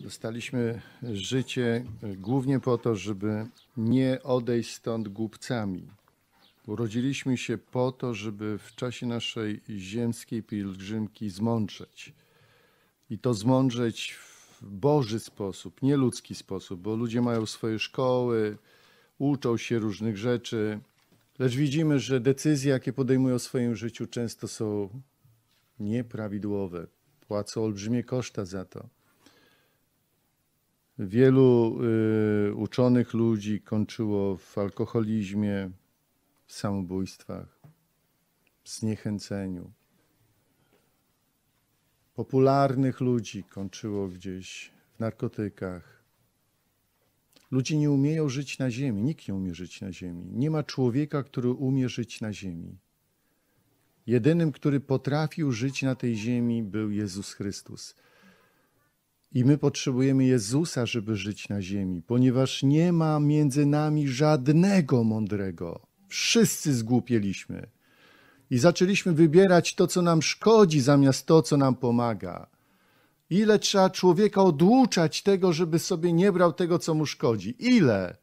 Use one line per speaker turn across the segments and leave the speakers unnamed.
Dostaliśmy życie e, głównie po to, żeby nie odejść stąd głupcami. Urodziliśmy się po to, żeby w czasie naszej ziemskiej pielgrzymki zmądrzeć. I to zmądrzeć w Boży sposób, nie ludzki sposób, bo ludzie mają swoje szkoły, uczą się różnych rzeczy, lecz widzimy, że decyzje, jakie podejmują w swoim życiu, często są nieprawidłowe. Płacą olbrzymie koszta za to. Wielu y, uczonych ludzi kończyło w alkoholizmie, w samobójstwach, w zniechęceniu. Popularnych ludzi kończyło gdzieś w narkotykach. Ludzie nie umieją żyć na ziemi, nikt nie umie żyć na ziemi. Nie ma człowieka, który umie żyć na ziemi. Jedynym, który potrafił żyć na tej ziemi, był Jezus Chrystus. I my potrzebujemy Jezusa, żeby żyć na ziemi, ponieważ nie ma między nami żadnego mądrego. Wszyscy zgłupieliśmy. I zaczęliśmy wybierać to, co nam szkodzi, zamiast to, co nam pomaga. Ile trzeba człowieka oduczać tego, żeby sobie nie brał tego, co mu szkodzi? Ile?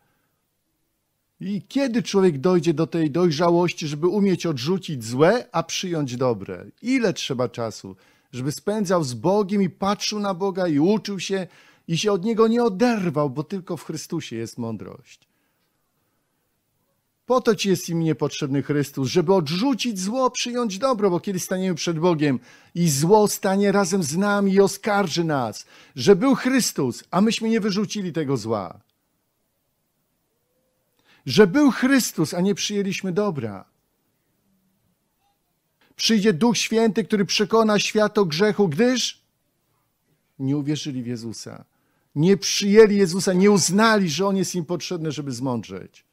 I kiedy człowiek dojdzie do tej dojrzałości, żeby umieć odrzucić złe, a przyjąć dobre? Ile trzeba czasu? żeby spędzał z Bogiem i patrzył na Boga i uczył się i się od Niego nie oderwał, bo tylko w Chrystusie jest mądrość. Po to ci jest im niepotrzebny Chrystus, żeby odrzucić zło, przyjąć dobro, bo kiedy staniemy przed Bogiem i zło stanie razem z nami i oskarży nas, że był Chrystus, a myśmy nie wyrzucili tego zła. Że był Chrystus, a nie przyjęliśmy dobra przyjdzie Duch Święty, który przekona świat o grzechu, gdyż nie uwierzyli w Jezusa. Nie przyjęli Jezusa, nie uznali, że On jest im potrzebny, żeby zmądrzeć.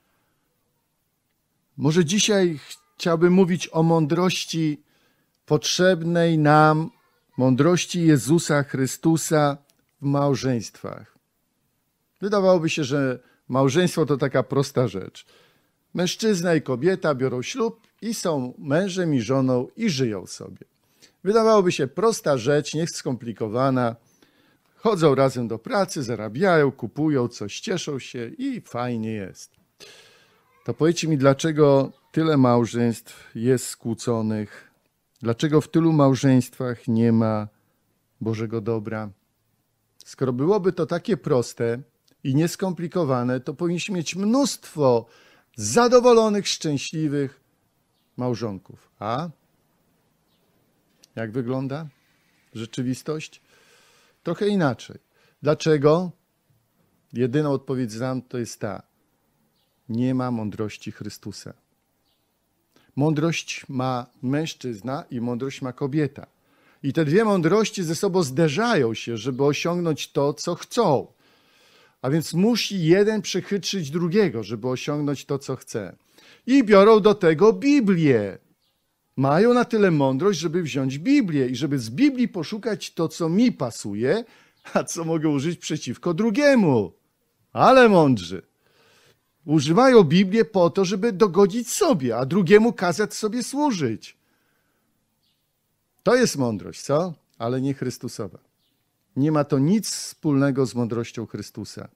Może dzisiaj chciałbym mówić o mądrości potrzebnej nam, mądrości Jezusa Chrystusa w małżeństwach. Wydawałoby się, że małżeństwo to taka prosta rzecz. Mężczyzna i kobieta biorą ślub, i są mężem i żoną i żyją sobie. Wydawałoby się prosta rzecz, niech skomplikowana. Chodzą razem do pracy, zarabiają, kupują coś, cieszą się i fajnie jest. To powiedzcie mi, dlaczego tyle małżeństw jest skłóconych? Dlaczego w tylu małżeństwach nie ma Bożego dobra? Skoro byłoby to takie proste i nieskomplikowane, to powinniśmy mieć mnóstwo zadowolonych, szczęśliwych małżonków. A jak wygląda rzeczywistość? Trochę inaczej. Dlaczego? Jedyną odpowiedź znam to jest ta. Nie ma mądrości Chrystusa. Mądrość ma mężczyzna i mądrość ma kobieta. I te dwie mądrości ze sobą zderzają się, żeby osiągnąć to, co chcą. A więc musi jeden przechytrzyć drugiego, żeby osiągnąć to, co chce. I biorą do tego Biblię. Mają na tyle mądrość, żeby wziąć Biblię i żeby z Biblii poszukać to, co mi pasuje, a co mogę użyć przeciwko drugiemu. Ale mądrzy. Używają Biblię po to, żeby dogodzić sobie, a drugiemu kazać sobie służyć. To jest mądrość, co? Ale nie Chrystusowa. Nie ma to nic wspólnego z mądrością Chrystusa.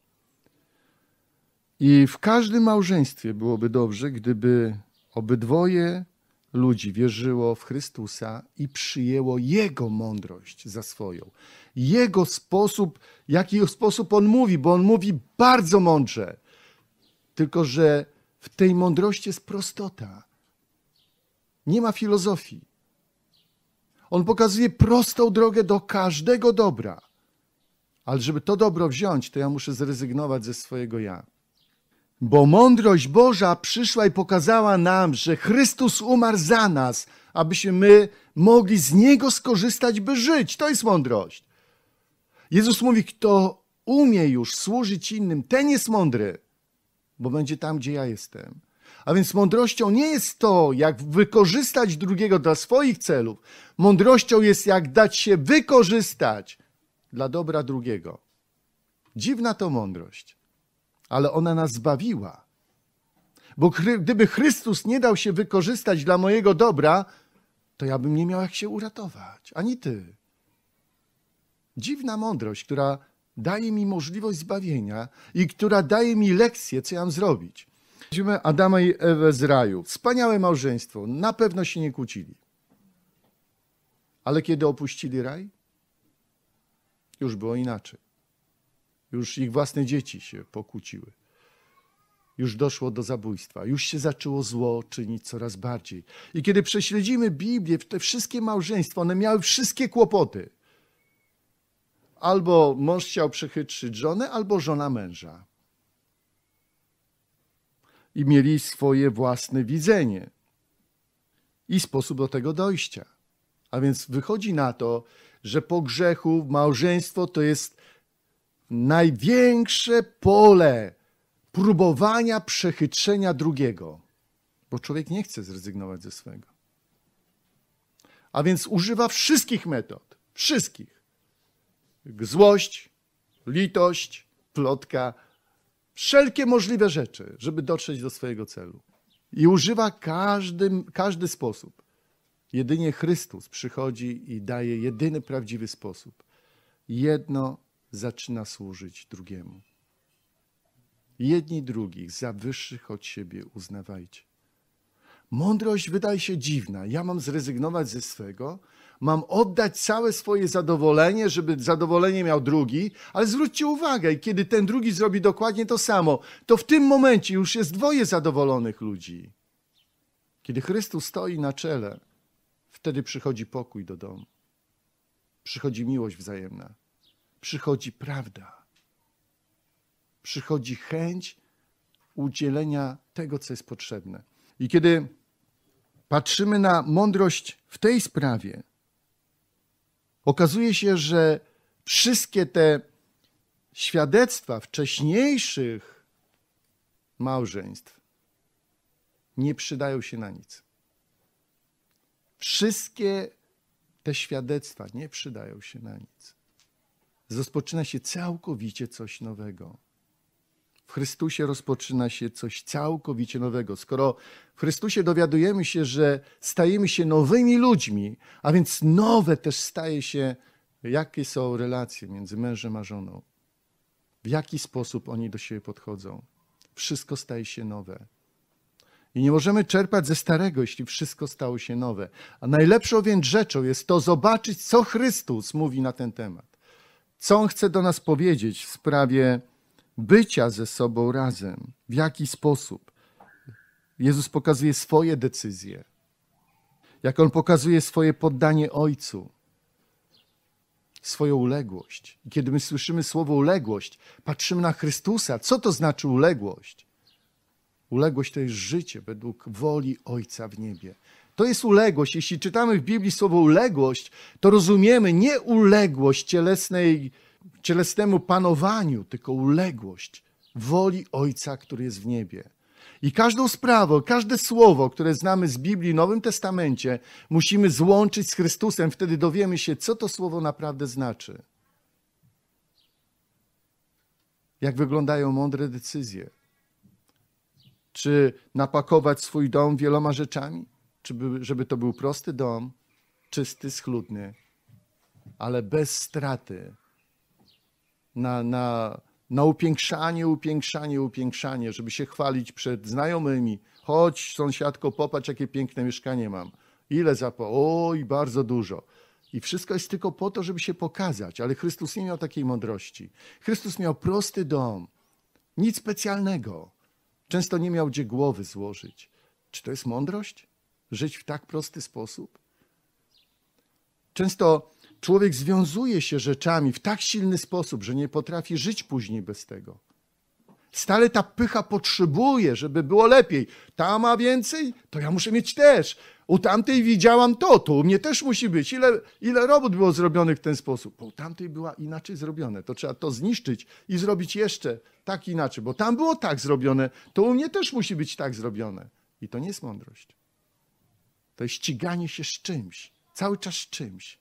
I w każdym małżeństwie byłoby dobrze, gdyby obydwoje ludzi wierzyło w Chrystusa i przyjęło Jego mądrość za swoją. Jego sposób, jaki sposób On mówi, bo On mówi bardzo mądrze. Tylko, że w tej mądrości jest prostota. Nie ma filozofii. On pokazuje prostą drogę do każdego dobra. Ale żeby to dobro wziąć, to ja muszę zrezygnować ze swojego ja. Bo mądrość Boża przyszła i pokazała nam, że Chrystus umarł za nas, abyśmy my mogli z Niego skorzystać, by żyć. To jest mądrość. Jezus mówi, kto umie już służyć innym, ten jest mądry, bo będzie tam, gdzie ja jestem. A więc mądrością nie jest to, jak wykorzystać drugiego dla swoich celów. Mądrością jest, jak dać się wykorzystać dla dobra drugiego. Dziwna to mądrość, ale ona nas zbawiła. Bo gdyby Chrystus nie dał się wykorzystać dla mojego dobra, to ja bym nie miał jak się uratować, ani ty. Dziwna mądrość, która daje mi możliwość zbawienia i która daje mi lekcję, co ja mam zrobić. Widzimy Adama i Ewę z raju. Wspaniałe małżeństwo, na pewno się nie kłócili. Ale kiedy opuścili raj, już było inaczej. Już ich własne dzieci się pokłóciły. Już doszło do zabójstwa, już się zaczęło zło czynić coraz bardziej. I kiedy prześledzimy Biblię, te wszystkie małżeństwa, one miały wszystkie kłopoty. Albo mąż chciał przechytrzyć żonę, albo żona męża. I mieli swoje własne widzenie i sposób do tego dojścia. A więc wychodzi na to, że po grzechu małżeństwo to jest największe pole próbowania przechytrzenia drugiego, bo człowiek nie chce zrezygnować ze swego. A więc używa wszystkich metod, wszystkich. Złość, litość, plotka, wszelkie możliwe rzeczy, żeby dotrzeć do swojego celu. I używa każdy, każdy sposób. Jedynie Chrystus przychodzi i daje jedyny prawdziwy sposób. Jedno zaczyna służyć drugiemu. Jedni drugich za wyższych od siebie uznawajcie. Mądrość wydaje się dziwna. Ja mam zrezygnować ze swego, mam oddać całe swoje zadowolenie, żeby zadowolenie miał drugi, ale zwróćcie uwagę, kiedy ten drugi zrobi dokładnie to samo, to w tym momencie już jest dwoje zadowolonych ludzi. Kiedy Chrystus stoi na czele, Wtedy przychodzi pokój do domu, przychodzi miłość wzajemna, przychodzi prawda, przychodzi chęć udzielenia tego, co jest potrzebne. I kiedy patrzymy na mądrość w tej sprawie, okazuje się, że wszystkie te świadectwa wcześniejszych małżeństw nie przydają się na nic. Wszystkie te świadectwa nie przydają się na nic. Rozpoczyna się całkowicie coś nowego. W Chrystusie rozpoczyna się coś całkowicie nowego. Skoro w Chrystusie dowiadujemy się, że stajemy się nowymi ludźmi, a więc nowe też staje się, jakie są relacje między mężem a żoną, w jaki sposób oni do siebie podchodzą. Wszystko staje się nowe. I nie możemy czerpać ze starego, jeśli wszystko stało się nowe. A najlepszą więc rzeczą jest to zobaczyć, co Chrystus mówi na ten temat. Co On chce do nas powiedzieć w sprawie bycia ze sobą razem, w jaki sposób. Jezus pokazuje swoje decyzje, jak On pokazuje swoje poddanie Ojcu, swoją uległość. I kiedy my słyszymy słowo uległość, patrzymy na Chrystusa. Co to znaczy uległość? Uległość to jest życie według woli Ojca w niebie. To jest uległość. Jeśli czytamy w Biblii słowo uległość, to rozumiemy nie uległość cielesnej, cielesnemu panowaniu, tylko uległość woli Ojca, który jest w niebie. I każdą sprawę, każde słowo, które znamy z Biblii, Nowym Testamencie, musimy złączyć z Chrystusem. Wtedy dowiemy się, co to słowo naprawdę znaczy. Jak wyglądają mądre decyzje czy napakować swój dom wieloma rzeczami, czy by, żeby to był prosty dom, czysty, schludny, ale bez straty na, na, na upiększanie, upiększanie, upiększanie, żeby się chwalić przed znajomymi. Chodź, sąsiadko, popatrz, jakie piękne mieszkanie mam. Ile po... Oj, bardzo dużo. I wszystko jest tylko po to, żeby się pokazać, ale Chrystus nie miał takiej mądrości. Chrystus miał prosty dom, nic specjalnego. Często nie miał gdzie głowy złożyć. Czy to jest mądrość? Żyć w tak prosty sposób? Często człowiek związuje się rzeczami w tak silny sposób, że nie potrafi żyć później bez tego. Stale ta pycha potrzebuje, żeby było lepiej. Ta ma więcej, to ja muszę mieć też. U tamtej widziałam to, to u mnie też musi być. Ile, ile robót było zrobionych w ten sposób? Bo u tamtej była inaczej zrobione. To trzeba to zniszczyć i zrobić jeszcze tak inaczej. Bo tam było tak zrobione, to u mnie też musi być tak zrobione. I to nie jest mądrość. To jest ściganie się z czymś. Cały czas z czymś.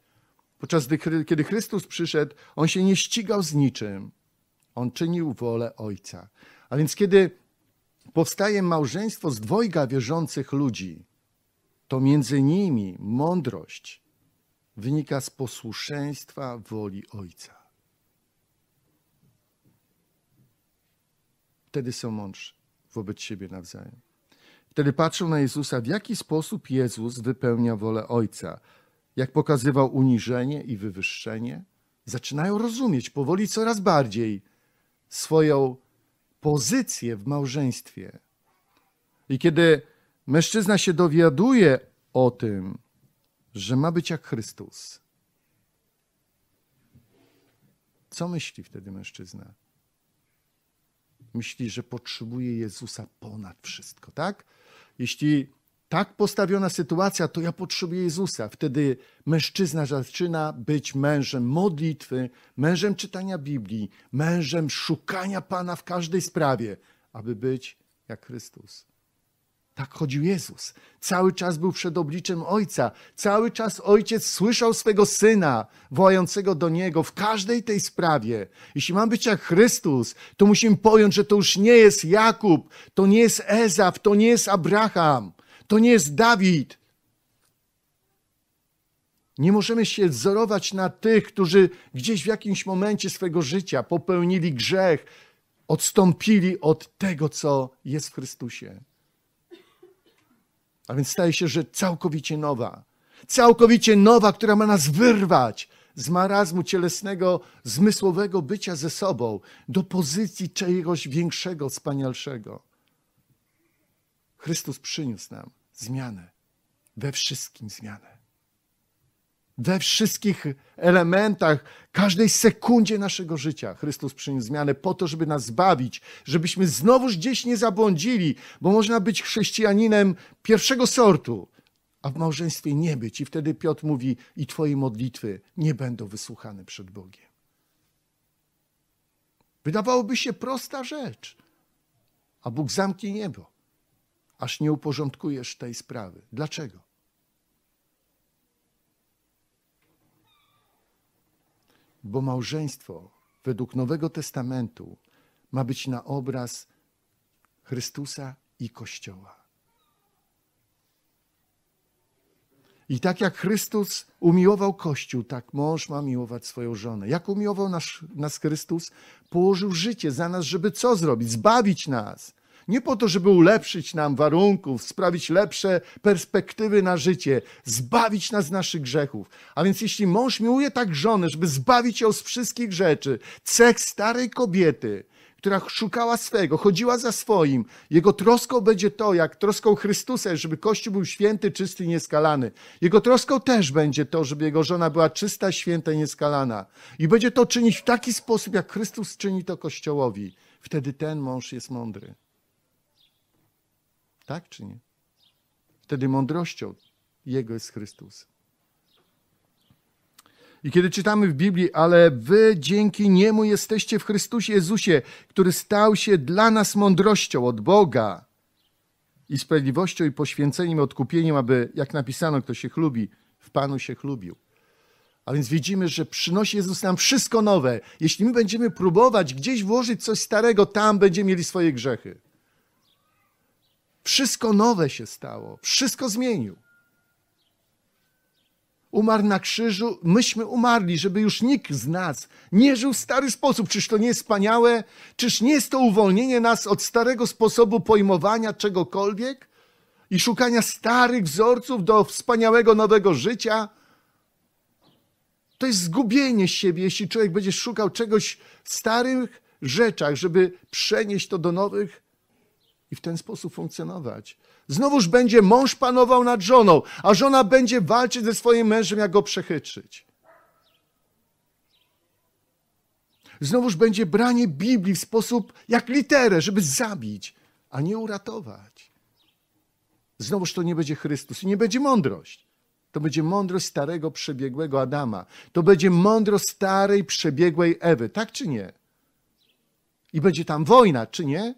Podczas gdy, kiedy Chrystus przyszedł, on się nie ścigał z niczym. On czynił wolę Ojca. A więc kiedy powstaje małżeństwo z dwojga wierzących ludzi, to między nimi mądrość wynika z posłuszeństwa woli Ojca. Wtedy są mądrzy wobec siebie nawzajem. Wtedy patrzą na Jezusa, w jaki sposób Jezus wypełnia wolę Ojca. Jak pokazywał uniżenie i wywyższenie, zaczynają rozumieć powoli coraz bardziej swoją pozycję w małżeństwie. I kiedy mężczyzna się dowiaduje o tym, że ma być jak Chrystus, co myśli wtedy mężczyzna? Myśli, że potrzebuje Jezusa ponad wszystko, tak? Jeśli tak postawiona sytuacja, to ja potrzebuję Jezusa. Wtedy mężczyzna zaczyna być mężem modlitwy, mężem czytania Biblii, mężem szukania Pana w każdej sprawie, aby być jak Chrystus. Tak chodził Jezus. Cały czas był przed obliczem Ojca. Cały czas Ojciec słyszał swego Syna wołającego do Niego w każdej tej sprawie. Jeśli mam być jak Chrystus, to musimy pojąć, że to już nie jest Jakub, to nie jest Ezaf, to nie jest Abraham to nie jest Dawid. Nie możemy się wzorować na tych, którzy gdzieś w jakimś momencie swojego życia popełnili grzech, odstąpili od tego, co jest w Chrystusie. A więc staje się rzecz całkowicie nowa. Całkowicie nowa, która ma nas wyrwać z marazmu cielesnego, zmysłowego bycia ze sobą do pozycji czegoś większego, wspanialszego. Chrystus przyniósł nam zmianę. We wszystkim zmianę. We wszystkich elementach, każdej sekundzie naszego życia Chrystus przyniósł zmianę po to, żeby nas zbawić, żebyśmy znowuż gdzieś nie zabłądzili, bo można być chrześcijaninem pierwszego sortu, a w małżeństwie nie być. I wtedy Piotr mówi: I Twoje modlitwy nie będą wysłuchane przed Bogiem. Wydawałoby się prosta rzecz, a Bóg zamknie niebo aż nie uporządkujesz tej sprawy. Dlaczego? Bo małżeństwo według Nowego Testamentu ma być na obraz Chrystusa i Kościoła. I tak jak Chrystus umiłował Kościół, tak mąż ma miłować swoją żonę. Jak umiłował nas, nas Chrystus? Położył życie za nas, żeby co zrobić? Zbawić nas nie po to, żeby ulepszyć nam warunków, sprawić lepsze perspektywy na życie, zbawić nas z naszych grzechów. A więc jeśli mąż miłuje tak żonę, żeby zbawić ją z wszystkich rzeczy, cech starej kobiety, która szukała swego, chodziła za swoim. Jego troską będzie to, jak troską Chrystusa, żeby Kościół był święty, czysty i nieskalany. Jego troską też będzie to, żeby jego żona była czysta, święta i nieskalana. I będzie to czynić w taki sposób, jak Chrystus czyni to Kościołowi. Wtedy ten mąż jest mądry. Tak czy nie? Wtedy mądrością Jego jest Chrystus. I kiedy czytamy w Biblii, ale wy dzięki Niemu jesteście w Chrystusie Jezusie, który stał się dla nas mądrością od Boga i sprawiedliwością i poświęceniem, odkupieniem, aby, jak napisano, kto się chlubi, w Panu się chlubił. A więc widzimy, że przynosi Jezus nam wszystko nowe. Jeśli my będziemy próbować gdzieś włożyć coś starego, tam będziemy mieli swoje grzechy. Wszystko nowe się stało, wszystko zmienił. Umarł na krzyżu, myśmy umarli, żeby już nikt z nas nie żył w stary sposób. Czyż to nie jest wspaniałe? Czyż nie jest to uwolnienie nas od starego sposobu pojmowania czegokolwiek i szukania starych wzorców do wspaniałego nowego życia? To jest zgubienie siebie, jeśli człowiek będzie szukał czegoś w starych rzeczach, żeby przenieść to do nowych i w ten sposób funkcjonować. Znowuż będzie mąż panował nad żoną, a żona będzie walczyć ze swoim mężem, jak go przechytrzyć. Znowuż będzie branie Biblii w sposób jak literę, żeby zabić, a nie uratować. Znowuż to nie będzie Chrystus i nie będzie mądrość. To będzie mądrość starego, przebiegłego Adama. To będzie mądrość starej, przebiegłej Ewy. Tak czy nie? I będzie tam wojna, czy nie?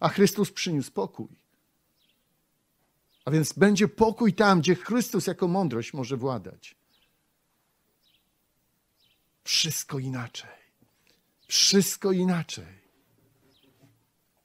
a Chrystus przyniósł pokój. A więc będzie pokój tam, gdzie Chrystus jako mądrość może władać. Wszystko inaczej. Wszystko inaczej.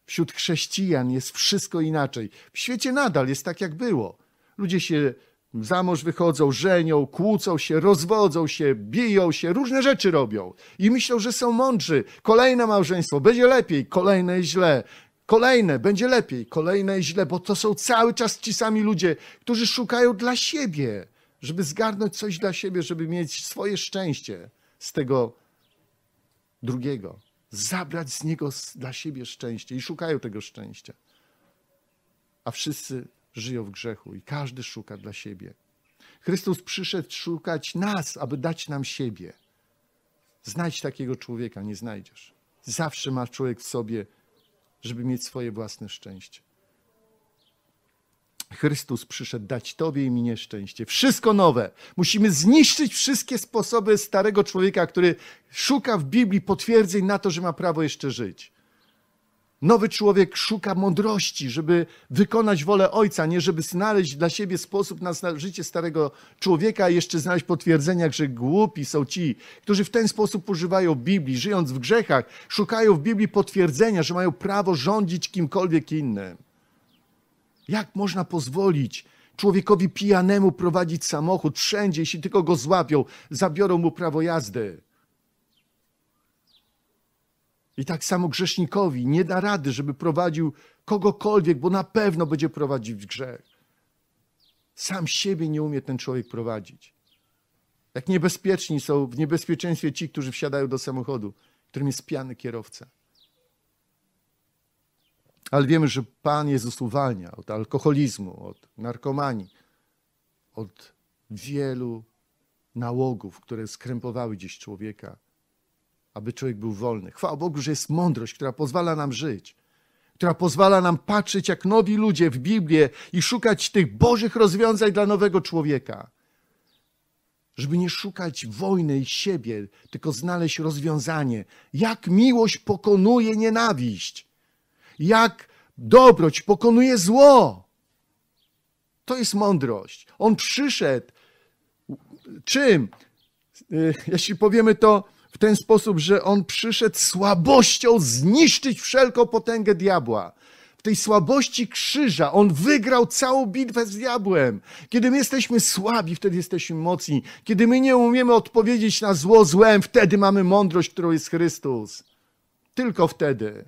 Wśród chrześcijan jest wszystko inaczej. W świecie nadal jest tak, jak było. Ludzie się za mąż wychodzą, żenią, kłócą się, rozwodzą się, biją się, różne rzeczy robią i myślą, że są mądrzy. Kolejne małżeństwo będzie lepiej, kolejne źle. Kolejne będzie lepiej, kolejne źle, bo to są cały czas ci sami ludzie, którzy szukają dla siebie, żeby zgarnąć coś dla siebie, żeby mieć swoje szczęście z tego drugiego. Zabrać z niego dla siebie szczęście i szukają tego szczęścia. A wszyscy żyją w grzechu i każdy szuka dla siebie. Chrystus przyszedł szukać nas, aby dać nam siebie. Znajdź takiego człowieka, nie znajdziesz. Zawsze ma człowiek w sobie żeby mieć swoje własne szczęście. Chrystus przyszedł dać Tobie i mi szczęście. Wszystko nowe. Musimy zniszczyć wszystkie sposoby starego człowieka, który szuka w Biblii potwierdzeń na to, że ma prawo jeszcze żyć. Nowy człowiek szuka mądrości, żeby wykonać wolę Ojca, nie żeby znaleźć dla siebie sposób na życie starego człowieka i jeszcze znaleźć potwierdzenia, że głupi są ci, którzy w ten sposób używają Biblii, żyjąc w grzechach, szukają w Biblii potwierdzenia, że mają prawo rządzić kimkolwiek innym. Jak można pozwolić człowiekowi pijanemu prowadzić samochód wszędzie, jeśli tylko go złapią, zabiorą mu prawo jazdy? I tak samo grzesznikowi nie da rady, żeby prowadził kogokolwiek, bo na pewno będzie prowadzić w grzech. Sam siebie nie umie ten człowiek prowadzić. Jak niebezpieczni są w niebezpieczeństwie ci, którzy wsiadają do samochodu, którym jest pijany kierowca. Ale wiemy, że Pan Jezus uwalnia od alkoholizmu, od narkomanii, od wielu nałogów, które skrępowały dziś człowieka aby człowiek był wolny. Chwała Bogu, że jest mądrość, która pozwala nam żyć, która pozwala nam patrzeć jak nowi ludzie w Biblię i szukać tych bożych rozwiązań dla nowego człowieka. Żeby nie szukać wojny i siebie, tylko znaleźć rozwiązanie. Jak miłość pokonuje nienawiść. Jak dobroć pokonuje zło. To jest mądrość. On przyszedł. Czym? Y, jeśli powiemy to w ten sposób, że on przyszedł słabością zniszczyć wszelką potęgę diabła. W tej słabości krzyża on wygrał całą bitwę z diabłem. Kiedy my jesteśmy słabi, wtedy jesteśmy mocni. Kiedy my nie umiemy odpowiedzieć na zło złem, wtedy mamy mądrość, którą jest Chrystus. Tylko wtedy.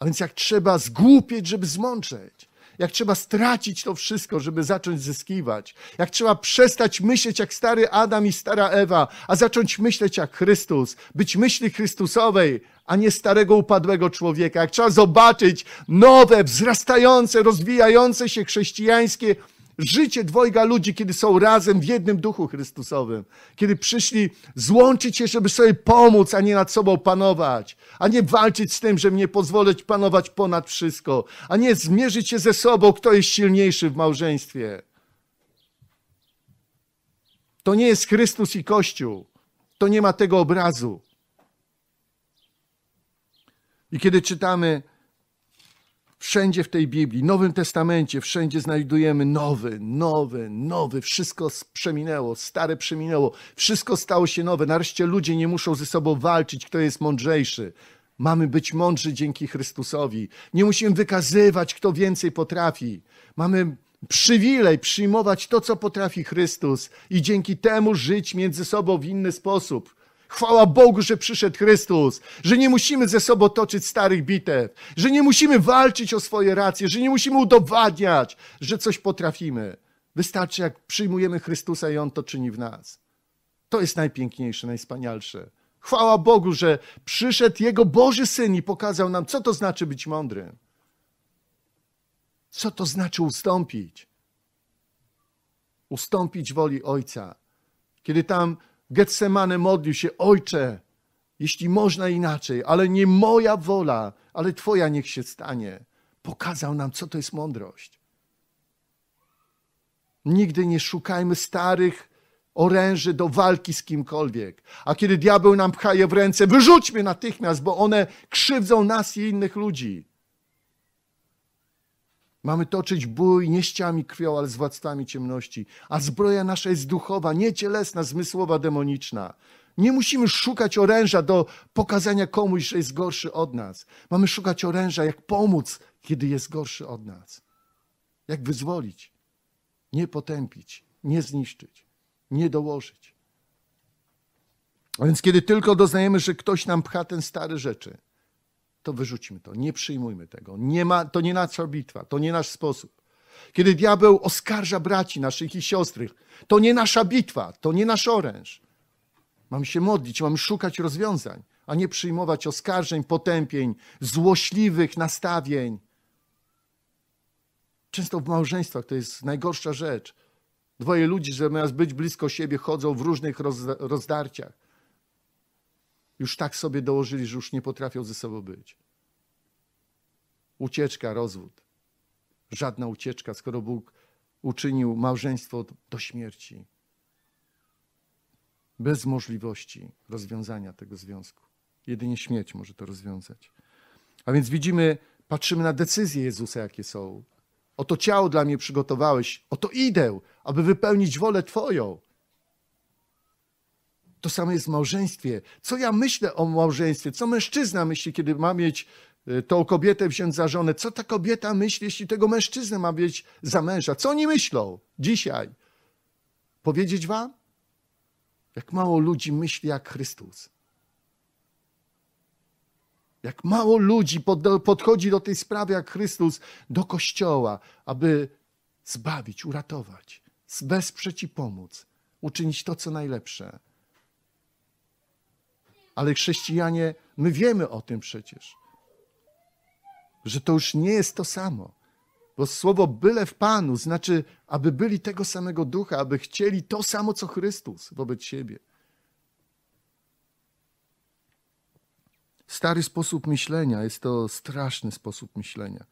A więc jak trzeba zgłupieć, żeby zmączeć jak trzeba stracić to wszystko, żeby zacząć zyskiwać, jak trzeba przestać myśleć jak stary Adam i stara Ewa, a zacząć myśleć jak Chrystus, być myśli Chrystusowej, a nie starego upadłego człowieka, jak trzeba zobaczyć nowe, wzrastające, rozwijające się chrześcijańskie Życie dwojga ludzi, kiedy są razem w jednym duchu Chrystusowym. Kiedy przyszli złączyć się, żeby sobie pomóc, a nie nad sobą panować. A nie walczyć z tym, żeby nie pozwolić panować ponad wszystko. A nie zmierzyć się ze sobą, kto jest silniejszy w małżeństwie. To nie jest Chrystus i Kościół. To nie ma tego obrazu. I kiedy czytamy Wszędzie w tej Biblii, Nowym Testamencie, wszędzie znajdujemy nowy, nowy, nowy. Wszystko przeminęło, stare przeminęło, wszystko stało się nowe. Nareszcie ludzie nie muszą ze sobą walczyć, kto jest mądrzejszy. Mamy być mądrzy dzięki Chrystusowi. Nie musimy wykazywać, kto więcej potrafi. Mamy przywilej przyjmować to, co potrafi Chrystus i dzięki temu żyć między sobą w inny sposób. Chwała Bogu, że przyszedł Chrystus, że nie musimy ze sobą toczyć starych bitew, że nie musimy walczyć o swoje racje, że nie musimy udowadniać, że coś potrafimy. Wystarczy, jak przyjmujemy Chrystusa i On to czyni w nas. To jest najpiękniejsze, najspanialsze. Chwała Bogu, że przyszedł Jego Boży Syn i pokazał nam, co to znaczy być mądrym. Co to znaczy ustąpić? Ustąpić woli Ojca. Kiedy tam Getsemane modlił się, Ojcze, jeśli można inaczej, ale nie moja wola, ale Twoja niech się stanie. Pokazał nam, co to jest mądrość. Nigdy nie szukajmy starych oręży do walki z kimkolwiek. A kiedy diabeł nam pcha je w ręce, wyrzućmy natychmiast, bo one krzywdzą nas i innych ludzi. Mamy toczyć bój nie ściami krwią, ale z władcami ciemności. A zbroja nasza jest duchowa, nie cielesna, zmysłowa, demoniczna. Nie musimy szukać oręża do pokazania komuś, że jest gorszy od nas. Mamy szukać oręża, jak pomóc, kiedy jest gorszy od nas. Jak wyzwolić, nie potępić, nie zniszczyć, nie dołożyć. A więc kiedy tylko doznajemy, że ktoś nam pcha ten stary rzeczy – to wyrzućmy to, nie przyjmujmy tego. Nie ma, to nie nasza bitwa, to nie nasz sposób. Kiedy diabeł oskarża braci naszych i siostrych, to nie nasza bitwa, to nie nasz oręż. Mam się modlić, mam szukać rozwiązań, a nie przyjmować oskarżeń, potępień, złośliwych nastawień. Często w małżeństwach to jest najgorsza rzecz. Dwoje ludzi, zamiast być blisko siebie, chodzą w różnych rozdarciach już tak sobie dołożyli, że już nie potrafią ze sobą być. Ucieczka, rozwód. Żadna ucieczka, skoro Bóg uczynił małżeństwo do śmierci. Bez możliwości rozwiązania tego związku. Jedynie śmierć może to rozwiązać. A więc widzimy, patrzymy na decyzje Jezusa, jakie są. Oto ciało dla mnie przygotowałeś, oto idę, aby wypełnić wolę Twoją. To samo jest w małżeństwie. Co ja myślę o małżeństwie? Co mężczyzna myśli, kiedy ma mieć e, tą kobietę wziąć za żonę? Co ta kobieta myśli, jeśli tego mężczyznę ma mieć za męża? Co oni myślą dzisiaj? Powiedzieć wam? Jak mało ludzi myśli jak Chrystus. Jak mało ludzi podchodzi do tej sprawy jak Chrystus, do kościoła, aby zbawić, uratować, wesprzeć i pomóc, uczynić to, co najlepsze. Ale chrześcijanie, my wiemy o tym przecież, że to już nie jest to samo. Bo słowo byle w Panu znaczy, aby byli tego samego ducha, aby chcieli to samo co Chrystus wobec siebie. Stary sposób myślenia jest to straszny sposób myślenia.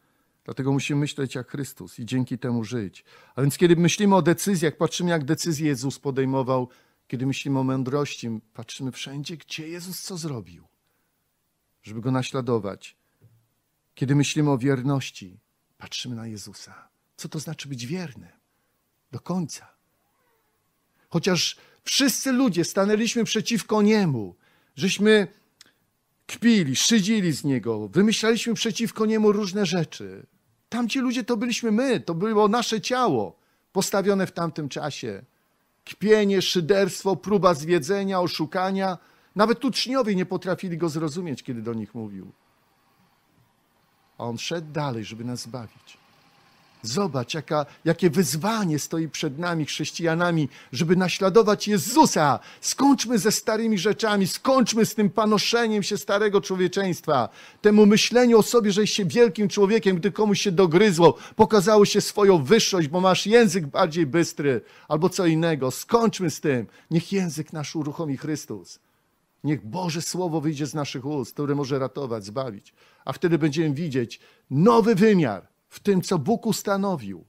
Dlatego musimy myśleć jak Chrystus i dzięki temu żyć. A więc, kiedy myślimy o decyzjach, patrzymy, jak decyzję Jezus podejmował kiedy myślimy o mądrości, patrzymy wszędzie, gdzie Jezus co zrobił, żeby go naśladować. Kiedy myślimy o wierności, patrzymy na Jezusa. Co to znaczy być wiernym? Do końca. Chociaż wszyscy ludzie stanęliśmy przeciwko niemu, żeśmy kpili, szydzili z niego, wymyślaliśmy przeciwko niemu różne rzeczy. Tamci ludzie to byliśmy my, to było nasze ciało postawione w tamtym czasie kpienie, szyderstwo, próba zwiedzenia, oszukania. Nawet uczniowie nie potrafili go zrozumieć, kiedy do nich mówił. A on szedł dalej, żeby nas zbawić. Zobacz, jaka, jakie wyzwanie stoi przed nami, chrześcijanami, żeby naśladować Jezusa. Skończmy ze starymi rzeczami, skończmy z tym panoszeniem się starego człowieczeństwa, temu myśleniu o sobie, że jesteś się wielkim człowiekiem, gdy komuś się dogryzło, pokazało się swoją wyższość, bo masz język bardziej bystry albo co innego. Skończmy z tym. Niech język nasz uruchomi Chrystus. Niech Boże Słowo wyjdzie z naszych ust, które może ratować, zbawić. A wtedy będziemy widzieć nowy wymiar w tym, co Bóg ustanowił,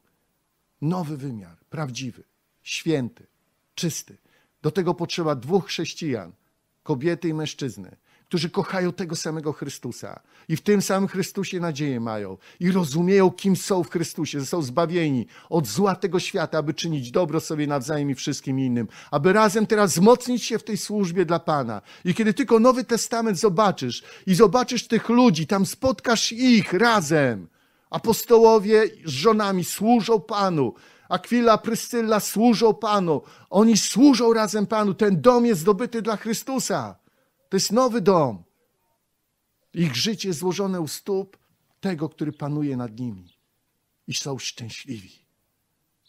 nowy wymiar, prawdziwy, święty, czysty. Do tego potrzeba dwóch chrześcijan, kobiety i mężczyzny, którzy kochają tego samego Chrystusa i w tym samym Chrystusie nadzieję mają i rozumieją, kim są w Chrystusie, są zbawieni od zła tego świata, aby czynić dobro sobie nawzajem i wszystkim innym, aby razem teraz wzmocnić się w tej służbie dla Pana. I kiedy tylko Nowy Testament zobaczysz i zobaczysz tych ludzi, tam spotkasz ich razem Apostołowie z żonami służą Panu. Akwila, Prystylla służą Panu. Oni służą razem Panu. Ten dom jest zdobyty dla Chrystusa. To jest nowy dom. Ich życie jest złożone u stóp tego, który panuje nad nimi. I są szczęśliwi.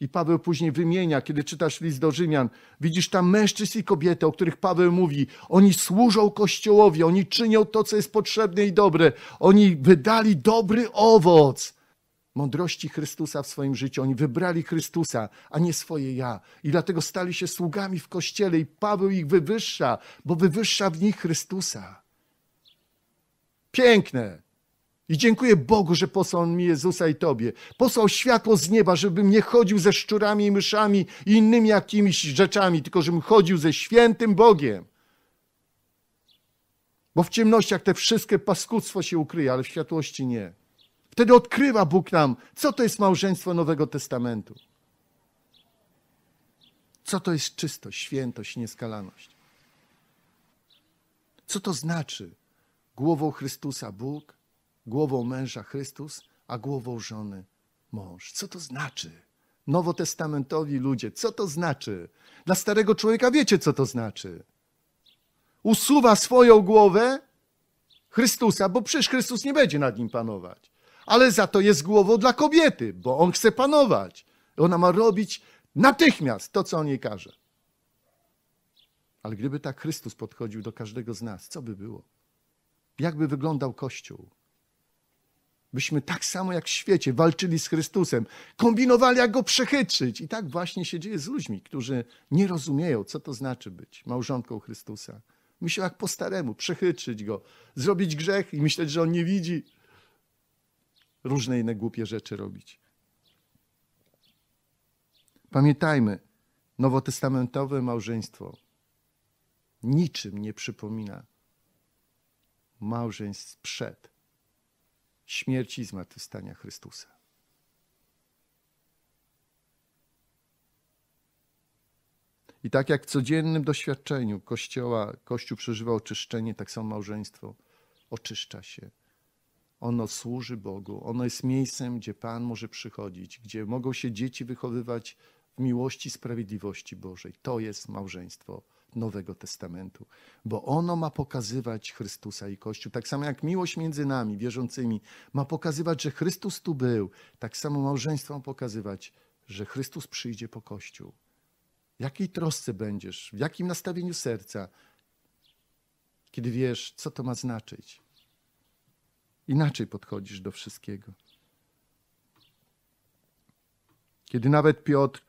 I Paweł później wymienia, kiedy czytasz list do Rzymian, widzisz tam mężczyzn i kobiety, o których Paweł mówi. Oni służą Kościołowi, oni czynią to, co jest potrzebne i dobre. Oni wydali dobry owoc mądrości Chrystusa w swoim życiu. Oni wybrali Chrystusa, a nie swoje ja. I dlatego stali się sługami w Kościele i Paweł ich wywyższa, bo wywyższa w nich Chrystusa. Piękne. I dziękuję Bogu, że posłał mi Jezusa i Tobie. Posłał światło z nieba, żebym nie chodził ze szczurami i myszami i innymi jakimiś rzeczami, tylko żebym chodził ze świętym Bogiem. Bo w ciemnościach te wszystkie paskudztwo się ukryje, ale w światłości nie. Wtedy odkrywa Bóg nam, co to jest małżeństwo Nowego Testamentu. Co to jest czystość, świętość, nieskalaność. Co to znaczy głową Chrystusa Bóg, głową męża Chrystus, a głową żony mąż. Co to znaczy? Nowotestamentowi ludzie, co to znaczy? Dla starego człowieka wiecie, co to znaczy. Usuwa swoją głowę Chrystusa, bo przecież Chrystus nie będzie nad nim panować. Ale za to jest głową dla kobiety, bo on chce panować. Ona ma robić natychmiast to, co on jej każe. Ale gdyby tak Chrystus podchodził do każdego z nas, co by było? Jak by wyglądał Kościół? byśmy tak samo jak w świecie walczyli z Chrystusem, kombinowali, jak go przechytrzyć. I tak właśnie się dzieje z ludźmi, którzy nie rozumieją, co to znaczy być małżonką Chrystusa. Myślą jak po staremu, przechytrzyć go, zrobić grzech i myśleć, że on nie widzi. Różne inne głupie rzeczy robić. Pamiętajmy, nowotestamentowe małżeństwo niczym nie przypomina małżeństw sprzed śmierci i zmartwychwstania Chrystusa. I tak jak w codziennym doświadczeniu Kościoła, Kościół przeżywa oczyszczenie, tak samo małżeństwo oczyszcza się. Ono służy Bogu, ono jest miejscem, gdzie Pan może przychodzić, gdzie mogą się dzieci wychowywać w miłości, sprawiedliwości Bożej. To jest małżeństwo Nowego Testamentu, bo ono ma pokazywać Chrystusa i Kościół. Tak samo jak miłość między nami, wierzącymi, ma pokazywać, że Chrystus tu był. Tak samo małżeństwo ma pokazywać, że Chrystus przyjdzie po Kościół. W jakiej trosce będziesz, w jakim nastawieniu serca, kiedy wiesz, co to ma znaczyć. Inaczej podchodzisz do wszystkiego. Kiedy nawet Piotr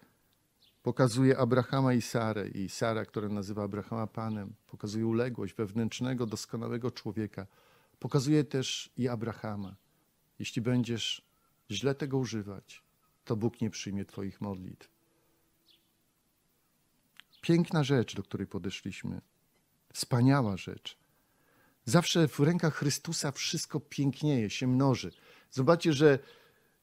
Pokazuje Abrahama i Sarę, i Sara, która nazywa Abrahama Panem, pokazuje uległość wewnętrznego, doskonałego człowieka. Pokazuje też i Abrahama. Jeśli będziesz źle tego używać, to Bóg nie przyjmie Twoich modlitw. Piękna rzecz, do której podeszliśmy. Wspaniała rzecz. Zawsze w rękach Chrystusa wszystko pięknieje, się mnoży. Zobaczcie, że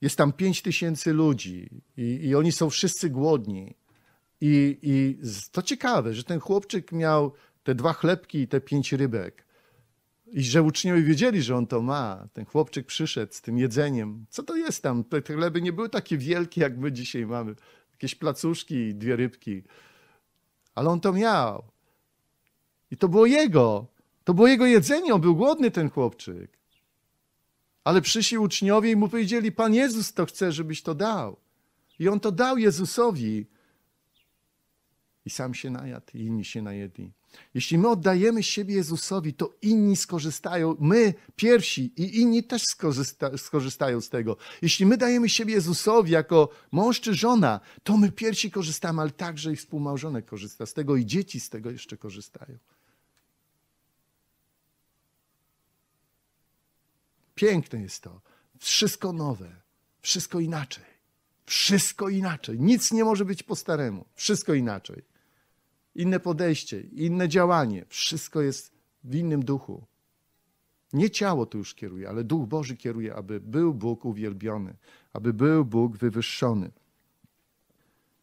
jest tam pięć tysięcy ludzi i, i, oni są wszyscy głodni. I, I to ciekawe, że ten chłopczyk miał te dwa chlebki i te pięć rybek. I że uczniowie wiedzieli, że on to ma. Ten chłopczyk przyszedł z tym jedzeniem. Co to jest tam? Te chleby nie były takie wielkie, jak my dzisiaj mamy. Jakieś placuszki i dwie rybki. Ale on to miał. I to było jego. To było jego jedzenie. On był głodny, ten chłopczyk. Ale przyszli uczniowie i mu powiedzieli: Pan Jezus to chce, żebyś to dał. I on to dał Jezusowi i sam się najadł, i inni się najedli. Jeśli my oddajemy siebie Jezusowi, to inni skorzystają, my pierwsi i inni też skorzysta, skorzystają z tego. Jeśli my dajemy siebie Jezusowi jako mąż czy żona, to my pierwsi korzystamy, ale także i współmałżonek korzysta z tego i dzieci z tego jeszcze korzystają. Piękne jest to. Wszystko nowe, wszystko inaczej. Wszystko inaczej. Nic nie może być po staremu. Wszystko inaczej inne podejście, inne działanie. Wszystko jest w innym duchu. Nie ciało tu już kieruje, ale Duch Boży kieruje, aby był Bóg uwielbiony, aby był Bóg wywyższony,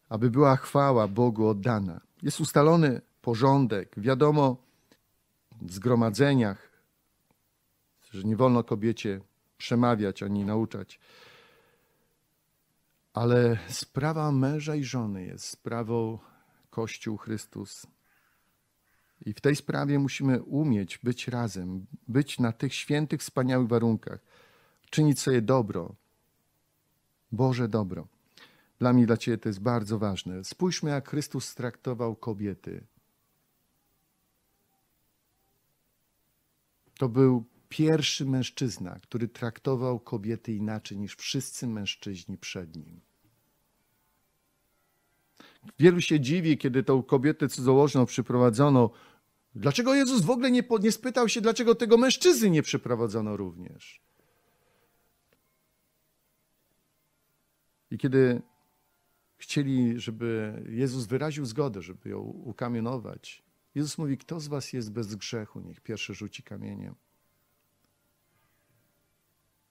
aby była chwała Bogu oddana. Jest ustalony porządek. Wiadomo w zgromadzeniach, że nie wolno kobiecie przemawiać ani nauczać. Ale sprawa męża i żony jest sprawą Kościół, Chrystus. I w tej sprawie musimy umieć być razem, być na tych świętych, wspaniałych warunkach, czynić sobie dobro, Boże dobro. Dla mnie, dla Ciebie to jest bardzo ważne. Spójrzmy, jak Chrystus traktował kobiety. To był pierwszy mężczyzna, który traktował kobiety inaczej niż wszyscy mężczyźni przed nim. Wielu się dziwi, kiedy tą kobietę cudzołożną przyprowadzono. Dlaczego Jezus w ogóle nie, nie spytał się, dlaczego tego mężczyzny nie przyprowadzono również? I kiedy chcieli, żeby Jezus wyraził zgodę, żeby ją ukamienować, Jezus mówi: Kto z was jest bez grzechu, niech pierwszy rzuci kamieniem.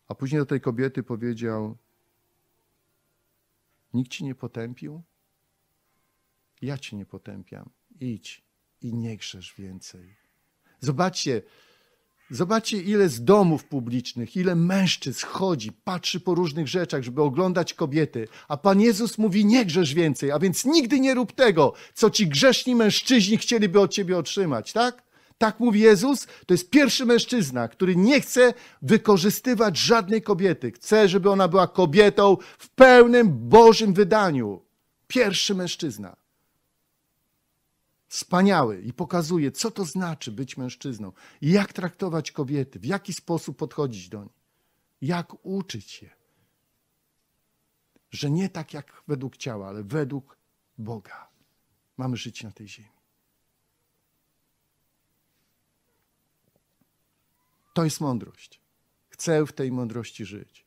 A później do tej kobiety powiedział: Nikt ci nie potępił? Ja cię nie potępiam. Idź i nie grzesz więcej. Zobaczcie, zobaczcie, ile z domów publicznych, ile mężczyzn chodzi, patrzy po różnych rzeczach, żeby oglądać kobiety, a Pan Jezus mówi: Nie grzesz więcej, a więc nigdy nie rób tego, co ci grzeszni mężczyźni chcieliby od ciebie otrzymać, tak? Tak mówi Jezus. To jest pierwszy mężczyzna, który nie chce wykorzystywać żadnej kobiety. Chce, żeby ona była kobietą w pełnym Bożym wydaniu. Pierwszy mężczyzna wspaniały i pokazuje, co to znaczy być mężczyzną, jak traktować kobiety, w jaki sposób podchodzić do nich, jak uczyć je, że nie tak jak według ciała, ale według Boga mamy żyć na tej ziemi. To jest mądrość. Chcę w tej mądrości żyć.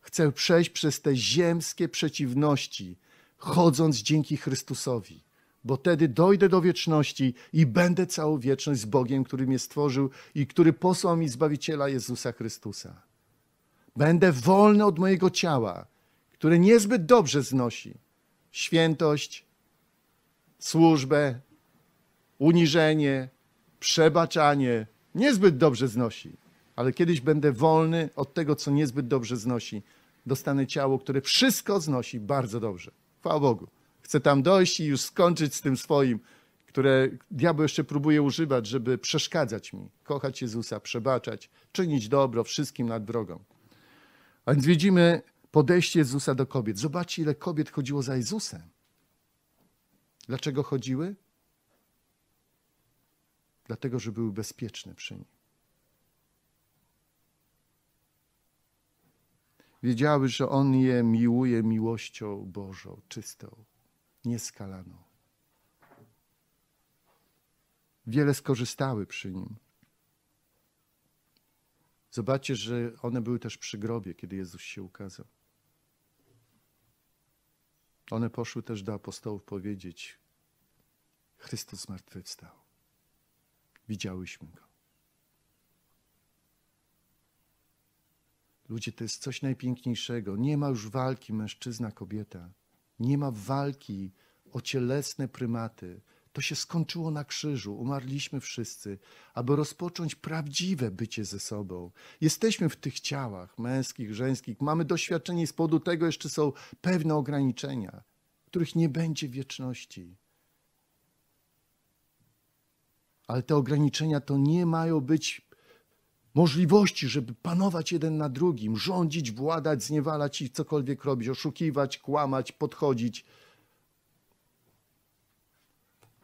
Chcę przejść przez te ziemskie przeciwności, chodząc dzięki Chrystusowi bo wtedy dojdę do wieczności i będę całą wieczność z Bogiem, który mnie stworzył i który posłał mi Zbawiciela Jezusa Chrystusa. Będę wolny od mojego ciała, które niezbyt dobrze znosi świętość, służbę, uniżenie, przebaczanie. Niezbyt dobrze znosi, ale kiedyś będę wolny od tego, co niezbyt dobrze znosi. Dostanę ciało, które wszystko znosi bardzo dobrze. Chwała Bogu chce tam dojść i już skończyć z tym swoim, które diabeł jeszcze próbuje używać, żeby przeszkadzać mi, kochać Jezusa, przebaczać, czynić dobro wszystkim nad drogą. A więc widzimy podejście Jezusa do kobiet. Zobaczcie, ile kobiet chodziło za Jezusem. Dlaczego chodziły? Dlatego, że były bezpieczne przy nim. Wiedziały, że on je miłuje miłością Bożą, czystą, nieskalaną. Wiele skorzystały przy nim. Zobaczcie, że one były też przy grobie, kiedy Jezus się ukazał. One poszły też do apostołów powiedzieć: Chrystus zmartwychwstał. Widziałyśmy go. Ludzie, to jest coś najpiękniejszego. Nie ma już walki mężczyzna-kobieta. Nie ma walki o cielesne prymaty. To się skończyło na krzyżu, umarliśmy wszyscy, aby rozpocząć prawdziwe bycie ze sobą. Jesteśmy w tych ciałach męskich, żeńskich, mamy doświadczenie i z powodu tego jeszcze są pewne ograniczenia, których nie będzie wieczności. Ale te ograniczenia to nie mają być możliwości, żeby panować jeden na drugim, rządzić, władać, zniewalać i cokolwiek robić, oszukiwać, kłamać, podchodzić.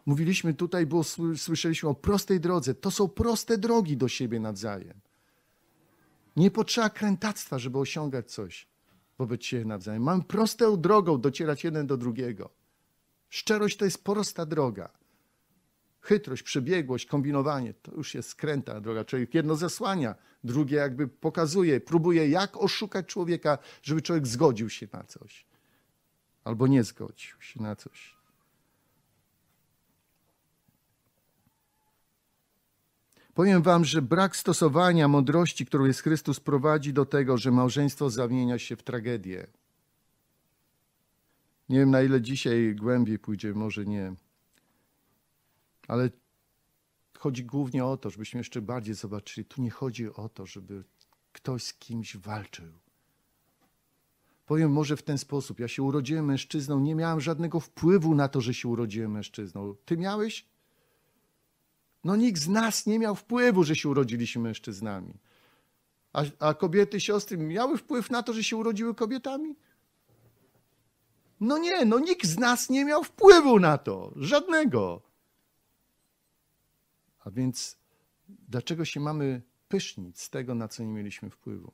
Mówiliśmy tutaj, bo słyszeliśmy o prostej drodze. To są proste drogi do siebie nawzajem. Nie potrzeba krętactwa, żeby osiągać coś wobec siebie nawzajem. Mam prostą drogą docierać jeden do drugiego. Szczerość to jest prosta droga. Chytrość, przebiegłość, kombinowanie to już jest skręta droga. Człowiek jedno zasłania, drugie jakby pokazuje, próbuje jak oszukać człowieka, żeby człowiek zgodził się na coś albo nie zgodził się na coś. Powiem wam, że brak stosowania mądrości, którą jest Chrystus, prowadzi do tego, że małżeństwo zamienia się w tragedię. Nie wiem, na ile dzisiaj głębiej pójdzie, może nie. Ale chodzi głównie o to, żebyśmy jeszcze bardziej zobaczyli. Tu nie chodzi o to, żeby ktoś z kimś walczył. Powiem może w ten sposób: ja się urodziłem mężczyzną, nie miałem żadnego wpływu na to, że się urodziłem mężczyzną. Ty miałeś? No nikt z nas nie miał wpływu, że się urodziliśmy mężczyznami. A, a kobiety, siostry miały wpływ na to, że się urodziły kobietami? No nie, no nikt z nas nie miał wpływu na to, żadnego. A więc dlaczego się mamy pysznić z tego, na co nie mieliśmy wpływu?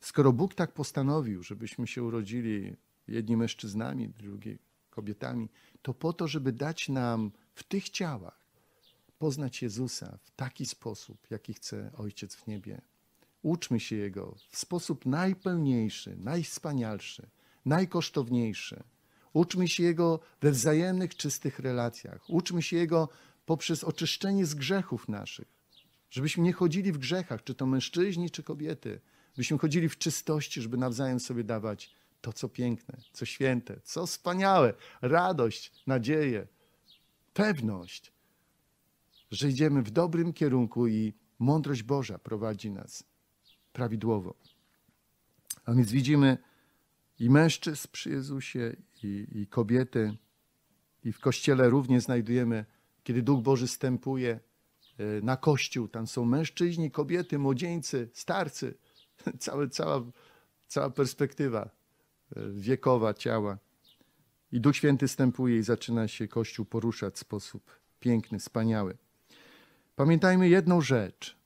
Skoro Bóg tak postanowił, żebyśmy się urodzili jedni mężczyznami, drugi kobietami, to po to, żeby dać nam w tych ciałach poznać Jezusa w taki sposób, jaki chce Ojciec w niebie. Uczmy się Jego w sposób najpełniejszy, najwspanialszy, najkosztowniejszy, Uczmy się Jego we wzajemnych, czystych relacjach. Uczmy się Jego poprzez oczyszczenie z grzechów naszych. Żebyśmy nie chodzili w grzechach, czy to mężczyźni, czy kobiety. Byśmy chodzili w czystości, żeby nawzajem sobie dawać to, co piękne, co święte, co wspaniałe. Radość, nadzieję, pewność, że idziemy w dobrym kierunku i mądrość Boża prowadzi nas prawidłowo. A więc widzimy i mężczyzn przy Jezusie, i, i kobiety. I w kościele również znajdujemy, kiedy Duch Boży stępuje e, na kościół, tam są mężczyźni, kobiety, młodzieńcy, starcy, cała, cała, cała perspektywa e, wiekowa ciała. I Duch Święty stępuje i zaczyna się Kościół poruszać w sposób piękny, wspaniały. Pamiętajmy jedną rzecz.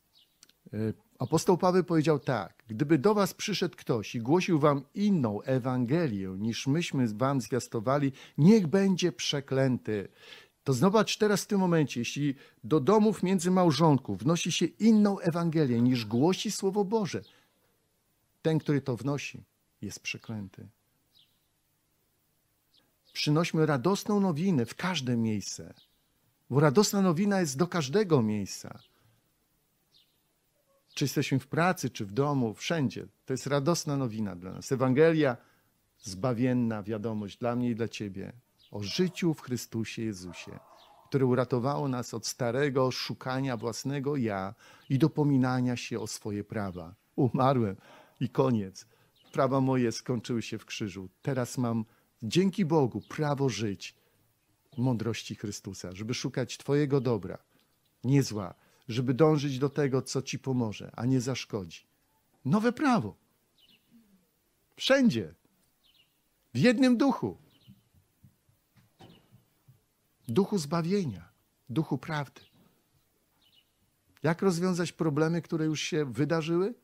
E, Apostoł Paweł powiedział tak: Gdyby do was przyszedł ktoś i głosił wam inną Ewangelię niż myśmy wam zwiastowali, niech będzie przeklęty. To zobacz teraz w tym momencie, jeśli do domów między małżonków wnosi się inną Ewangelię niż głosi Słowo Boże, ten, który to wnosi, jest przeklęty. Przynośmy radosną nowinę w każde miejsce, bo radosna nowina jest do każdego miejsca czy jesteśmy w pracy, czy w domu, wszędzie. To jest radosna nowina dla nas. Ewangelia, zbawienna wiadomość dla mnie i dla ciebie o życiu w Chrystusie Jezusie, które uratowało nas od starego szukania własnego ja i dopominania się o swoje prawa. Umarłem i koniec. Prawa moje skończyły się w krzyżu. Teraz mam dzięki Bogu prawo żyć w mądrości Chrystusa, żeby szukać Twojego dobra, nie zła żeby dążyć do tego, co ci pomoże, a nie zaszkodzi. Nowe prawo. Wszędzie. W jednym duchu. Duchu zbawienia, duchu prawdy. Jak rozwiązać problemy, które już się wydarzyły?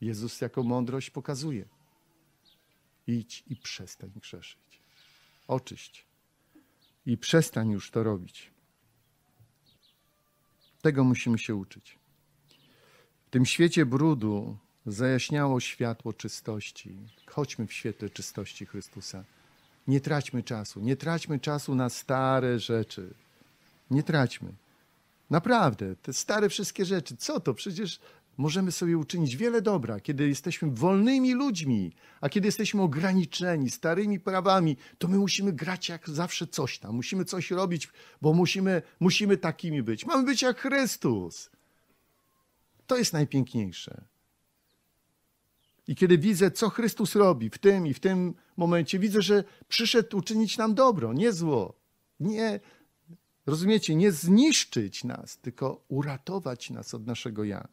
Jezus jako mądrość pokazuje. Idź i przestań grzeszyć. Oczyść i przestań już to robić. Tego musimy się uczyć. W tym świecie brudu zajaśniało światło czystości. Chodźmy w świetle czystości Chrystusa. Nie traćmy czasu, nie traćmy czasu na stare rzeczy. Nie traćmy. Naprawdę, te stare wszystkie rzeczy, co to? Przecież możemy sobie uczynić wiele dobra, kiedy jesteśmy wolnymi ludźmi, a kiedy jesteśmy ograniczeni starymi prawami, to my musimy grać jak zawsze coś tam, musimy coś robić, bo musimy, musimy takimi być. Mamy być jak Chrystus. To jest najpiękniejsze. I kiedy widzę, co Chrystus robi w tym i w tym momencie, widzę, że przyszedł uczynić nam dobro, nie zło. Nie, rozumiecie, nie zniszczyć nas, tylko uratować nas od naszego ja.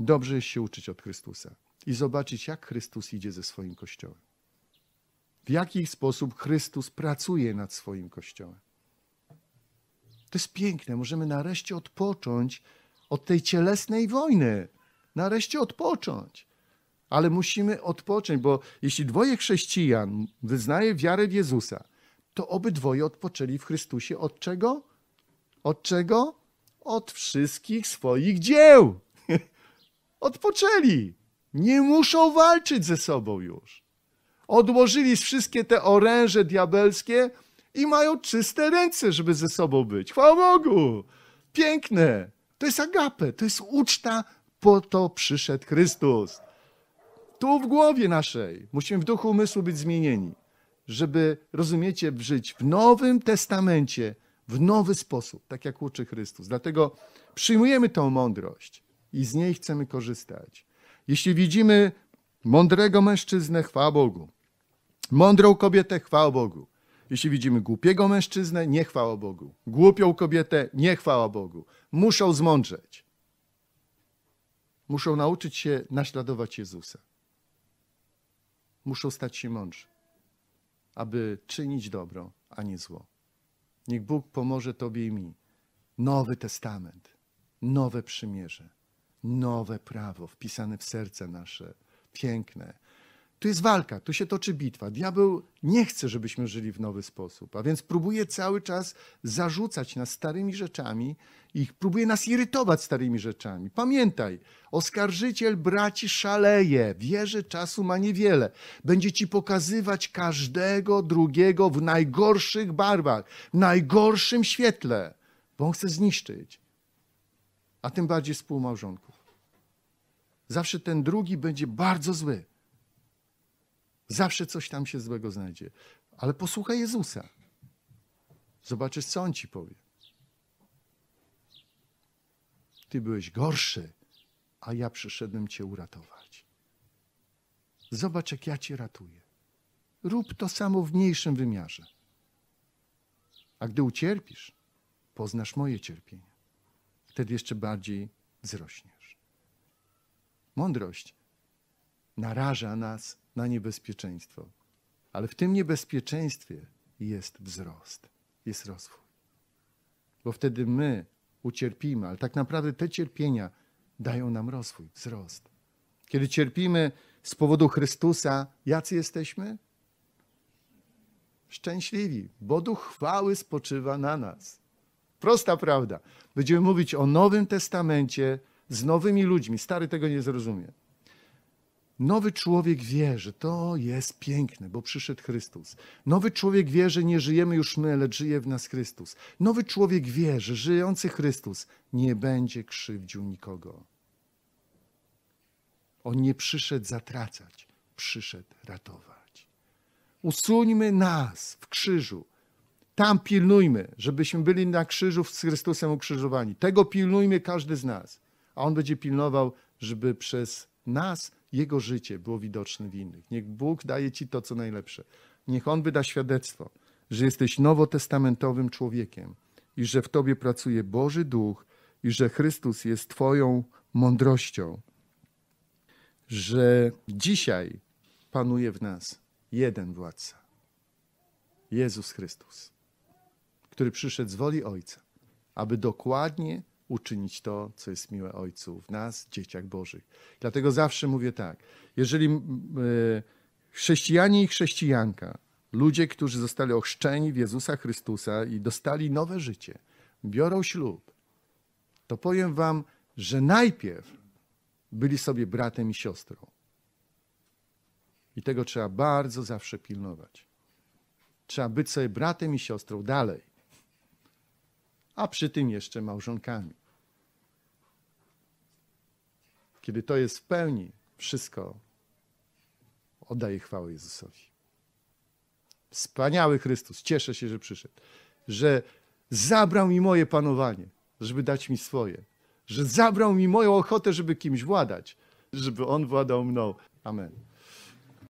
Dobrze jest się uczyć od Chrystusa i zobaczyć, jak Chrystus idzie ze swoim kościołem. W jaki sposób Chrystus pracuje nad swoim kościołem. To jest piękne. Możemy nareszcie odpocząć od tej cielesnej wojny. Nareszcie odpocząć. Ale musimy odpocząć, bo jeśli dwoje chrześcijan wyznaje wiarę w Jezusa, to obydwoje odpoczęli w Chrystusie od czego? Od czego? Od wszystkich swoich dzieł. Odpoczęli. Nie muszą walczyć ze sobą już. Odłożyli wszystkie te oręże diabelskie i mają czyste ręce, żeby ze sobą być. Chwała Bogu! Piękne! To jest agapę, to jest uczta, po to przyszedł Chrystus. Tu w głowie naszej musimy w duchu umysłu być zmienieni, żeby, rozumiecie, żyć w Nowym Testamencie w nowy sposób, tak jak uczy Chrystus. Dlatego przyjmujemy tą mądrość i z niej chcemy korzystać. Jeśli widzimy mądrego mężczyznę, chwała Bogu. Mądrą kobietę, chwała Bogu. Jeśli widzimy głupiego mężczyznę, nie chwała Bogu. Głupią kobietę, nie chwała Bogu. Muszą zmądrzeć. Muszą nauczyć się naśladować Jezusa. Muszą stać się mądrzy, aby czynić dobro, a nie zło. Niech Bóg pomoże Tobie i mi. Nowy Testament, nowe przymierze nowe prawo wpisane w serce nasze, piękne. Tu jest walka, tu się toczy bitwa. Diabeł nie chce, żebyśmy żyli w nowy sposób, a więc próbuje cały czas zarzucać nas starymi rzeczami i próbuje nas irytować starymi rzeczami. Pamiętaj, oskarżyciel braci szaleje, wierzy czasu ma niewiele. Będzie ci pokazywać każdego drugiego w najgorszych barwach, w najgorszym świetle, bo on chce zniszczyć, a tym bardziej współmałżonków. Zawsze ten drugi będzie bardzo zły. Zawsze coś tam się złego znajdzie. Ale posłuchaj Jezusa. Zobaczysz, co on ci powie. Ty byłeś gorszy, a ja przyszedłem cię uratować. Zobacz, jak ja cię ratuję. Rób to samo w mniejszym wymiarze. A gdy ucierpisz, poznasz moje cierpienie. Wtedy jeszcze bardziej wzrośnie. Mądrość naraża nas na niebezpieczeństwo, ale w tym niebezpieczeństwie jest wzrost, jest rozwój. Bo wtedy my ucierpimy, ale tak naprawdę te cierpienia dają nam rozwój, wzrost. Kiedy cierpimy z powodu Chrystusa, jacy jesteśmy? Szczęśliwi, bo duch chwały spoczywa na nas. Prosta prawda. Będziemy mówić o Nowym Testamencie, z nowymi ludźmi. Stary tego nie zrozumie. Nowy człowiek wie, że to jest piękne, bo przyszedł Chrystus. Nowy człowiek wie, że nie żyjemy już my, lecz żyje w nas Chrystus. Nowy człowiek wie, że żyjący Chrystus nie będzie krzywdził nikogo. On nie przyszedł zatracać, przyszedł ratować. Usuńmy nas w krzyżu. Tam pilnujmy, żebyśmy byli na krzyżu z Chrystusem ukrzyżowani. Tego pilnujmy każdy z nas a On będzie pilnował, żeby przez nas Jego życie było widoczne w innych. Niech Bóg daje Ci to, co najlepsze. Niech On wyda świadectwo, że jesteś nowotestamentowym człowiekiem i że w Tobie pracuje Boży Duch i że Chrystus jest Twoją mądrością. Że dzisiaj panuje w nas jeden władca. Jezus Chrystus, który przyszedł z woli Ojca, aby dokładnie uczynić to, co jest miłe Ojcu w nas, dzieciach Bożych. Dlatego zawsze mówię tak, jeżeli e, chrześcijanie i chrześcijanka, ludzie, którzy zostali ochrzczeni w Jezusa Chrystusa i dostali nowe życie, biorą ślub, to powiem wam, że najpierw byli sobie bratem i siostrą. I tego trzeba bardzo zawsze pilnować. Trzeba być sobie bratem i siostrą dalej a przy tym jeszcze małżonkami. Kiedy to jest w pełni, wszystko oddaję chwałę Jezusowi. Wspaniały Chrystus, cieszę się, że przyszedł, że zabrał mi moje panowanie, żeby dać mi swoje, że zabrał mi moją ochotę, żeby kimś władać, żeby on władał mną. Amen.